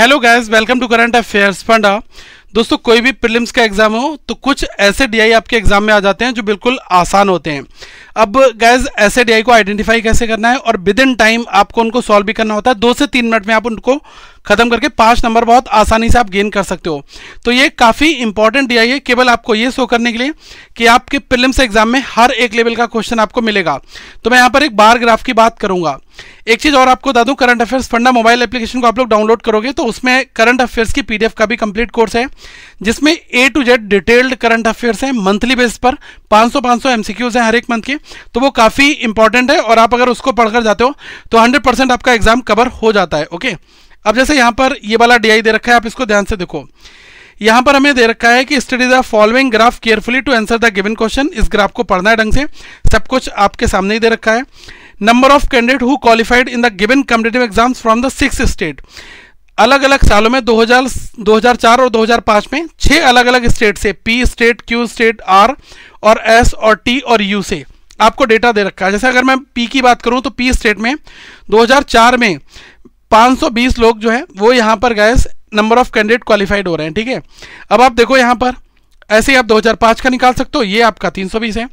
Hello guys welcome to current affairs Funda दोस्तों कोई भी प्रिलिम्स का एग्जाम हो तो कुछ ऐसे डीआई आपके एग्जाम में आ जाते हैं जो बिल्कुल आसान होते हैं अब गाइस ऐसे डीआई को आइडेंटिफाई कैसे करना है और विद इन टाइम आपको उनको सॉल्व भी करना होता है दो से तीन मिनट में आप उनको खत्म करके पांच नंबर बहुत आसानी से आप गेन कर सकते हो तो ये काफ़ी इंपॉर्टेंट डी आई है केवल आपको ये शो करने के लिए कि आपके प्रिलिम्स एग्जाम में हर एक लेवल का क्वेश्चन आपको मिलेगा तो मैं यहाँ पर एक बार ग्राफ की बात करूंगा एक चीज़ और आपको बता दूं current affairs Funda mobile application को आप लोग डाउनलोड करोगे तो उसमें करंट अफेयर्स की पीडीएफ का भी कंप्लीट कोर्स है जिसमें A to Z detailed current affairs हैं मंथली बेस पर 500 500 एमसीक्यूज हैं हर एक मंथ के तो वो काफ़ी इंपॉर्टेंट है और आप अगर उसको पढ़कर जाते हो तो हंड्रेड आपका एग्जाम कवर हो जाता है ओके अब जैसे यहाँ पर ये वाला डी दे रखा है आप इसको ध्यान से देखो यहाँ पर हमें दे रखा है कि study the following graph carefully to answer the given question इस ग्राफ को पढ़ना है ढंग से सब कुछ आपके सामने ही दे रखा है number of candidate who qualified in the given competitive exams from the six state अलग अलग सालों में 2000, 2004 और 2005 में छह अलग अलग स्टेट से P state Q state R और एस और टी और यू से आपको डेटा दे रखा है जैसे अगर मैं पी की बात करूं तो पी स्टेट में 2004 में 520 लोग जो है वो यहाँ पर गए नंबर ऑफ कैंडिडेट क्वालिफाइड हो रहे हैं ठीक है अब आप देखो यहाँ पर ऐसे ही आप 2005 का निकाल सकते हो ये आपका 320 है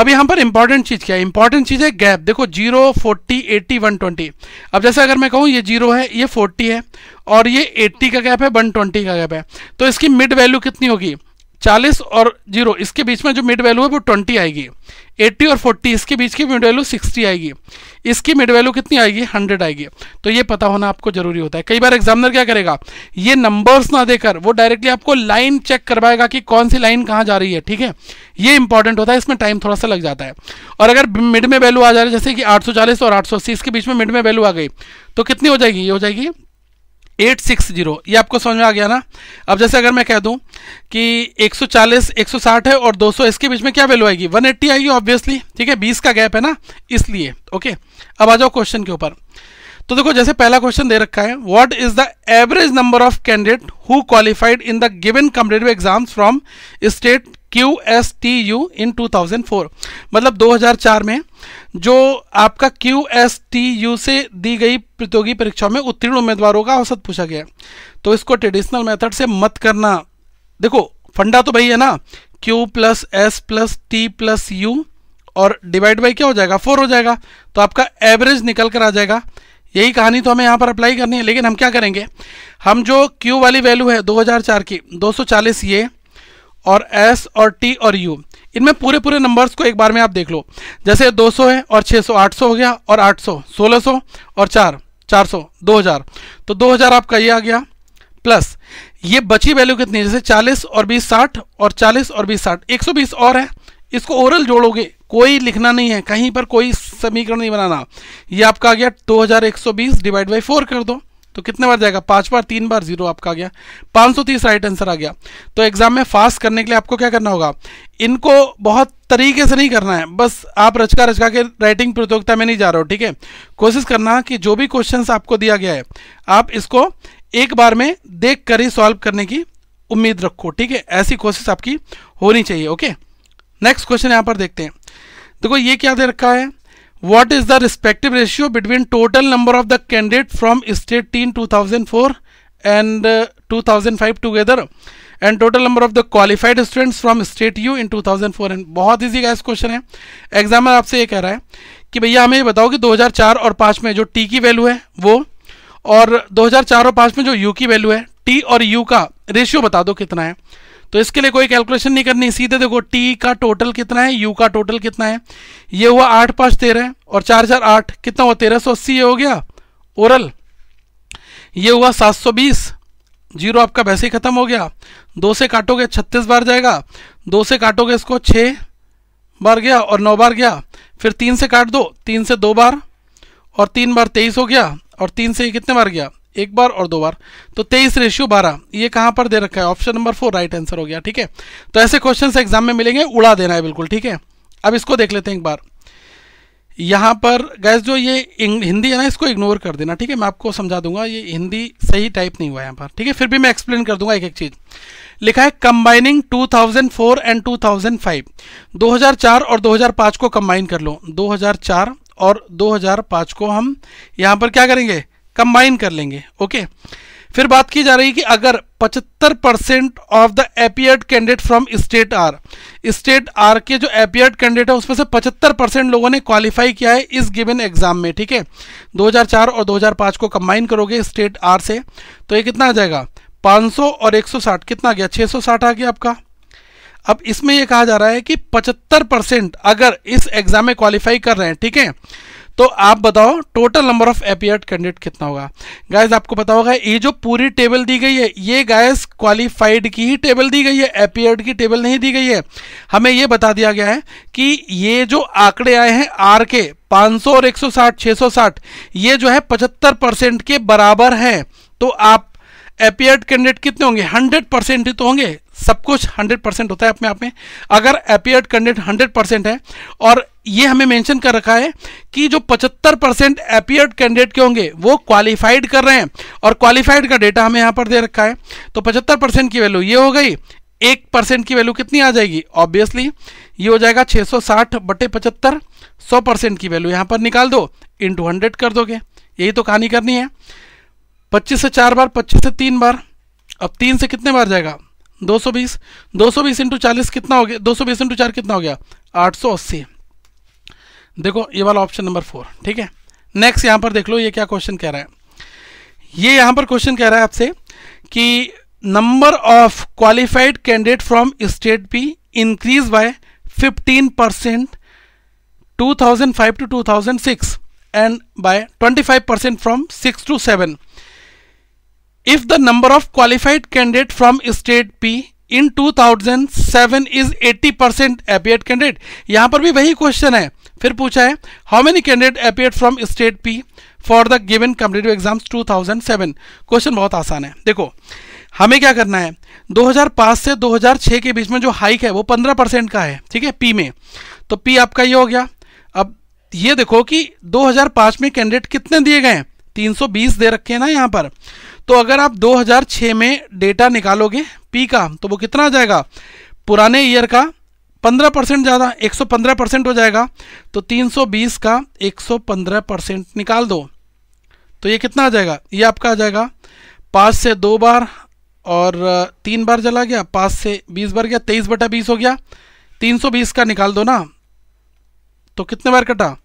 अब यहाँ पर इंपॉर्टेंट चीज़ क्या है इंपॉर्टेंट चीज़ है गैप देखो zero forty eighty one twenty अब जैसे अगर मैं कहूँ ये जीरो है ये फोर्टी है और ये एट्टी का गैप है वन ट्वेंटी का गैप है तो इसकी मिड वैल्यू कितनी होगी चालीस और जीरो इसके बीच में जो मिड वैल्यू है वो ट्वेंटी आएगी एट्टी और फोर्टी इसके बीच की मिड वैल्यू सिक्सटी आएगी इसकी मिड वैल्यू कितनी आएगी हंड्रेड आएगी तो ये पता होना आपको जरूरी होता है कई बार एग्जामिनर क्या करेगा ये नंबर्स ना देकर वो डायरेक्टली आपको लाइन चेक करवाएगा कि कौन सी लाइन कहाँ जा रही है ठीक है ये इंपॉर्टेंट होता है इसमें टाइम थोड़ा सा लग जाता है और अगर मिड में वैल्यू आ जा रही है जैसे कि आठ और आठ इसके बीच में मिड में वैल्यू आ गई तो कितनी हो जाएगी ये हो जाएगी एट सिक्स जीरो ये आपको समझ में आ गया ना अब जैसे अगर मैं कह दूं कि 140 160 है और 200 इसके बीच में क्या वैल्यू आएगी 180 आएगी ऑब्वियसली ठीक है 20 का गैप है ना इसलिए ओके अब आ जाओ क्वेश्चन के ऊपर तो देखो जैसे पहला क्वेश्चन दे रखा है what is the average number of candidate who qualified in the given competitive exams from state Q S T U in two thousand four मतलब दो हजार चार में जो आपका क्यू एस टी यू से दी गई प्रतियोगी परीक्षा में उत्तीर्ण उम्मीदवारों का औसत पूछा गया तो इसको ट्रेडिशनल मेथड से मत करना देखो फंडा तो भाई है ना Q plus S plus T plus U और डिवाइड बाई क्या हो जाएगा फोर हो जाएगा तो आपका एवरेज निकल कर आ जाएगा यही कहानी तो हमें यहाँ पर अप्लाई करनी है लेकिन हम क्या करेंगे हम जो क्यू वाली वैल्यू है 2004 की 240 ये और एस और टी और यू इनमें पूरे पूरे नंबर्स को एक बार में आप देख लो जैसे 200 है और 600 800 हो गया और 800 1600 और 4 400 2000 तो 2000 आपका ये आ गया प्लस ये बची वैल्यू कितनी है जैसे 40 और 20 60 और 40 और 20 60 120 और है इसको ओरल जोड़ोगे कोई लिखना नहीं है कहीं पर कोई समीकरण नहीं बनाना ये आपका आ गया दो डिवाइड बाई फोर कर दो तो कितने बार जाएगा पांच बार तीन बार जीरो आपका आ गया 530 राइट आंसर आ गया तो एग्जाम में फास्ट करने के लिए आपको क्या करना होगा इनको बहुत तरीके से नहीं करना है बस आप रचका रचका के राइटिंग प्रतियोगिता में नहीं जा रहे हो ठीक है कोशिश करना कि जो भी क्वेश्चन आपको दिया गया है आप इसको एक बार में देख कर ही सॉल्व करने की उम्मीद रखो ठीक है ऐसी कोशिश आपकी होनी चाहिए ओके नेक्स्ट क्वेश्चन यहाँ पर देखते हैं देखो ये क्या दे रखा है what is the respective ratio between total number of the candidate from state team 2004 and uh, 2005 together and total number of the qualified students from state U in 2004 and बहुत इजी गैस क्वेश्चन है examiner आपसे ये कह रहा है कि भैया हमें ये बताओ कि 2004 और 5 में जो टी की वैल्यू है वो और 2004 और 5 में जो यू की वैल्यू है टी और यू का रेशियो बता दो कितना है तो इसके लिए कोई कैलकुलेशन नहीं करनी सीधे देखो टी का टोटल कितना है यू का टोटल कितना है ये हुआ आठ पाँच तेरह और चार चार आठ कितना हुआ तेरह सौ अस्सी ये हो गया ओरल ये हुआ सात सौ बीस जीरो आपका वैसे ही खत्म हो गया दो से काटोगे छत्तीस बार जाएगा दो से काटोगे इसको छः बार गया और नौ बार गया फिर तीन से काट दो तीन से दो बार और तीन बार तेईस हो गया और तीन से कितने बार गया एक बार और दो बार तो तेईस रेशियो बारह ये कहां पर दे रखा है option number four right answer हो गया ठीक है तो ऐसे क्वेश्चन एग्जाम में मिलेंगे उड़ा देना है बिल्कुल ठीक है अब इसको देख लेते हैं एक बार यहाँ पर गैस जो ये हिंदी है ना इसको इग्नोर कर देना ठीक है मैं आपको समझा दूंगा ये हिंदी सही टाइप नहीं हुआ यहाँ पर ठीक है फिर भी मैं एक्सप्लेन कर दूंगा एक एक चीज़ लिखा है कंबाइनिंग 2004 एंड 2005 2004 और 2005 को कंबाइन कर लो 2004 और 2005 को हम यहाँ पर क्या करेंगे कंबाइन कर लेंगे ओके फिर बात की जा रही है कि अगर 75 percent of the appeared candidate from state R state R के जो एपियर्ड कैंडिडेट है उसमें से 75 परसेंट लोगों ने क्वालिफाई किया है इस गिवन एग्जाम में ठीक है 2004 और 2005 को कंबाइन करोगे स्टेट आर से तो ये कितना आ जाएगा 500 और 160 कितना आ गया 660 आ गया आपका अब इसमें यह कहा जा रहा है कि 75 परसेंट अगर इस एग्जाम में क्वालिफाई कर रहे हैं ठीक है तो आप बताओ total number of appeared candidate कितना होगा गायस आपको पता होगा ये जो पूरी टेबल दी गई है ये गायस क्वालिफाइड की ही टेबल दी गई है अपियर्ड की टेबल नहीं दी गई है हमें ये बता दिया गया है कि ये जो आंकड़े आए हैं आर के 500 और 160 660 ये जो है 75 परसेंट के बराबर है तो आप अपियर्ड कैंडिडेट कितने होंगे हंड्रेड परसेंट ही तो होंगे सब कुछ 100 परसेंट होता है अपने आप में अगर अपियर्ड कैंडिडेट 100 परसेंट है और ये हमें मेंशन कर रखा है कि जो 75 परसेंट एपियर्ड कैंडिडेट के होंगे वो क्वालिफाइड कर रहे हैं और क्वालिफाइड का डेटा हमें यहाँ पर दे रखा है तो 75 परसेंट की वैल्यू ये हो गई एक परसेंट की वैल्यू कितनी आ जाएगी ऑब्वियसली ये हो जाएगा 660 बटे पचहत्तर सौ परसेंट की वैल्यू यहाँ पर निकाल दो इंटू हंड्रेड कर दोगे यही तो कहानी करनी है पच्चीस से चार बार पच्चीस से तीन बार अब तीन से कितने बार जाएगा 220 220 इंटू चालीस कितना हो गया 220 इंटू चार कितना हो गया 880 देखो ये वाला ऑप्शन नंबर फोर ठीक है नेक्स्ट यहां पर देख लो ये क्या क्वेश्चन कह रहा है ये यहां पर क्वेश्चन कह रहा है आपसे कि number of qualified candidate from state B increase by 15 percent to two 2006 and by 25% from 6 to 7. If the number of qualified candidate from state B in 2007 is 80% appeared candidate यहां पर भी वही क्वेश्चन है फिर पूछा है how many candidate appear from state P for the given competitive exams 2007 question बहुत आसान है देखो हमें क्या करना है 2005 से 2006 के बीच में जो हाइक है वो 15 परसेंट का है ठीक है पी में तो पी आपका ये हो गया अब ये देखो कि 2005 में कैंडिडेट कितने दिए गए हैं 320 दे रखे हैं ना यहाँ पर तो अगर आप 2006 में डेटा निकालोगे पी का तो वो कितना आ जाएगा पुराने ईयर का पंद्रह परसेंट ज़्यादा एक सौ पंद्रह परसेंट हो जाएगा तो तीन सौ बीस का एक सौ पंद्रह परसेंट निकाल दो तो ये कितना आ जाएगा ये आपका आ जाएगा पाँच से दो बार और तीन बार चला गया पाँच से बीस बार गया तेईस बटा बीस हो गया तीन सौ बीस का निकाल दो ना तो कितने बार कटा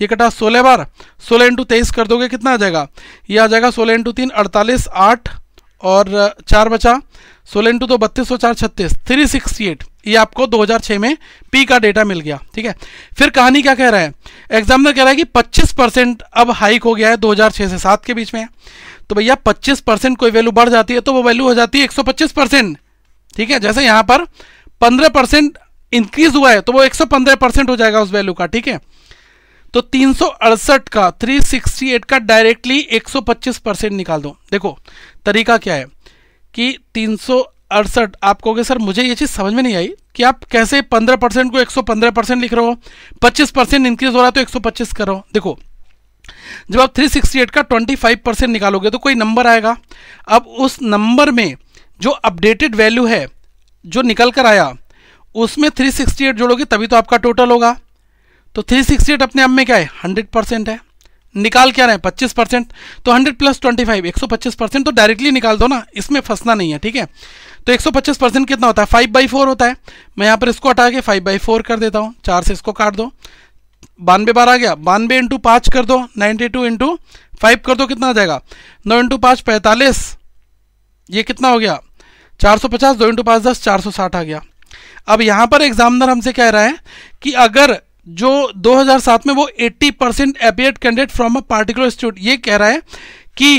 ये कटा सोलह बार सोलह इंटू तेईस कर दोगे कितना आ जाएगा ये आ जाएगा सोलह इंटू तीन अड़तालीस आठ और चार बचा सोलह इंटू दो बत्तीस सौ चार छत्तीस थ्री सिक्सटी एट ये आपको 2006 में पी का डेटा मिल गया ठीक है फिर कहानी क्या कह रहा है एग्जामिनर कह रहा है कि 25 परसेंट अब हाइक हो गया है 2006 से 7 के बीच में तो भैया 25 परसेंट कोई वैल्यू बढ़ जाती है तो वो वैल्यू हो जाती है 125 परसेंट ठीक है जैसे यहां पर 15 परसेंट इंक्रीज हुआ है तो वो एक परसेंट हो जाएगा उस वैल्यू का ठीक है तो तीन का थ्री का डायरेक्टली एक परसेंट निकाल दो देखो तरीका क्या है कि तीन अड़सठ आप कहोगे सर मुझे ये चीज़ समझ में नहीं आई कि आप कैसे 15 परसेंट को 115 परसेंट लिख रहे हो 25 परसेंट इंक्रीज हो रहा है तो 125 करो देखो जब आप 368 का 25 परसेंट निकालोगे तो कोई नंबर आएगा अब उस नंबर में जो अपडेटेड वैल्यू है जो निकल कर आया उसमें 368 जोड़ोगे तभी तो आपका टोटल होगा तो 368 अपने आप में क्या है 100 परसेंट है निकाल क्या रहे हैं पच्चीस परसेंट तो हंड्रेड प्लस ट्वेंटी फाइव एक सौ पच्चीस परसेंट तो डायरेक्टली निकाल दो ना इसमें फंसना नहीं है ठीक है तो एक सौ पच्चीस परसेंट कितना होता है फाइव बाई फोर होता है मैं यहाँ पर इसको हटा के फाइव बाई फोर कर देता हूँ चार से इसको काट दो बानवे बार आ गया बानवे इंटू पाँच कर दो नाइन्टी टू इंटू फाइव कर दो कितना आ जाएगा नौ इंटू पाँच पैंतालीस ये कितना हो गया चार सौ पचास दो इंटू पाँच दस चार सौ साठ आ गया अब यहाँ पर एग्जामिनर हमसे कह रहा है कि अगर जो 2007 में वो 80 percent appeared candidate from a particular state ये कह रहा है कि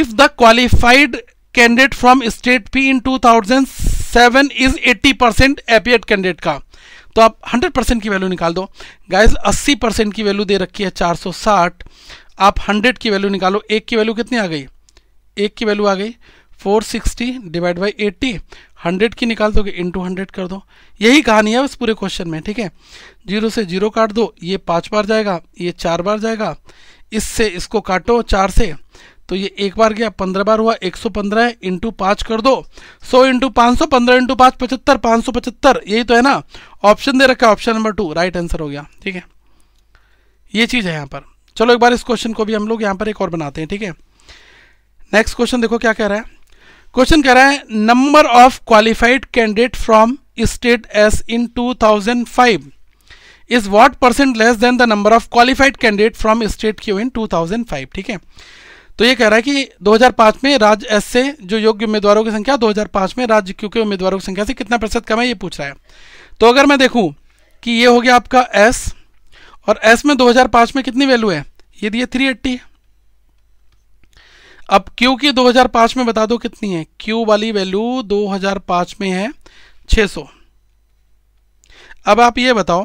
if the qualified candidate from state P in 2007 is 80 percent appeared candidate का तो आप 100 परसेंट की वैल्यू निकाल दो गाइज 80 परसेंट की वैल्यू दे रखी है 460 आप 100 की वैल्यू निकालो एक की वैल्यू कितनी आ गई एक की वैल्यू आ गई 460 sixty divide by eighty hundred की निकाल दोगे इंटू हंड्रेड कर दो यही कहानी है उस पूरे क्वेश्चन में ठीक है जीरो से जीरो काट दो ये पाँच बार जाएगा ये चार बार जाएगा इससे इसको काटो चार से तो ये एक बार गया पंद्रह बार हुआ एक सौ पंद्रह है इंटू पाँच कर दो सौ इंटू पाँच सौ पंद्रह इंटू पाँच पचहत्तर पाँच सौ पचहत्तर यही तो है ना ऑप्शन दे रखा है option number two right answer हो गया ठीक है ये चीज़ है यहाँ पर चलो एक बार इस क्वेश्चन को भी हम लोग यहाँ पर एक और बनाते हैं ठीक है नेक्स्ट क्वेश्चन देखो क्या कह रहा है क्वेश्चन कह रहा है number of qualified candidate from state S in 2005 is what percent less than the number of qualified candidate from state Q in 2005 ठीक है तो ये कह रहा है कि 2005 में राज्य एस से जो योग्य उम्मीदवारों की संख्या 2005 में राज्य क्यू के उम्मीदवारों की संख्या से कितना प्रतिशत कम है ये पूछ रहा है तो अगर मैं देखूँ कि ये हो गया आपका एस और एस में दो में कितनी वैल्यू है ये दिए थ्री है अब क्यू की 2005 में बता दो कितनी है क्यू वाली वैल्यू 2005 में है 600 अब आप ये बताओ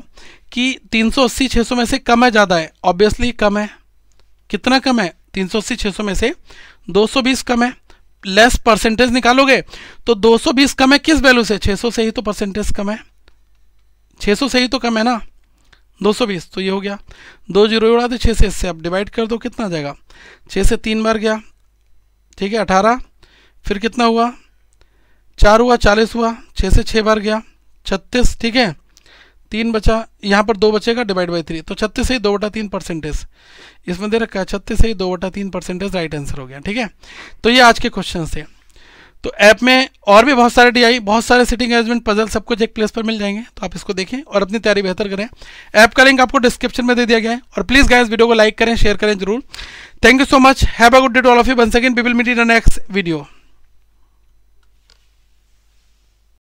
कि 380 600 में से कम है ज़्यादा है ऑब्वियसली कम है कितना कम है 380 600 में से 220 कम है लेस परसेंटेज निकालोगे तो 220 कम है किस वैल्यू से 600 से ही तो परसेंटेज कम है 600 से ही तो कम है ना 220 तो ये हो गया दो जीरो उड़ा दो छः से इससे आप डिवाइड कर दो कितना जाएगा छः से तीन बार गया ठीक है अठारह फिर कितना हुआ चार हुआ चालीस हुआ छः से छः बार गया छत्तीस ठीक है तीन बचा यहाँ पर दो बचेगा डिवाइड बाई थ्री तो छत्तीस से ही दो बटा तीन परसेंटेज इसमें दे रखा है छत्तीस से ही दो बटा तीन परसेंटेज राइट आंसर हो गया ठीक है तो ये आज के क्वेश्चन थे तो ऐप में और भी बहुत सारे डीआई बहुत सारे सिटिंग अरेंजमेंट पजल सब कुछ एक प्लेस पर मिल जाएंगे तो आप इसको देखें और अपनी तैयारी बेहतर करें ऐप का लिंक आपको डिस्क्रिप्शन में दे दिया गया है और प्लीज़ गाय वीडियो को लाइक करें शेयर करें जरूर Thank you so much. Have a good day to all of you. Once again, we will meet in the next video.